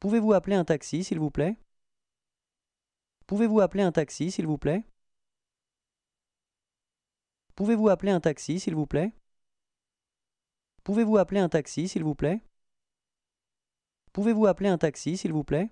Pouvez-vous appeler un taxi, s'il vous plaît Pouvez-vous appeler un taxi, s'il vous plaît Pouvez-vous appeler un taxi, s'il vous plaît Pouvez-vous appeler un taxi, s'il vous plaît Pouvez-vous appeler un taxi, s'il vous plaît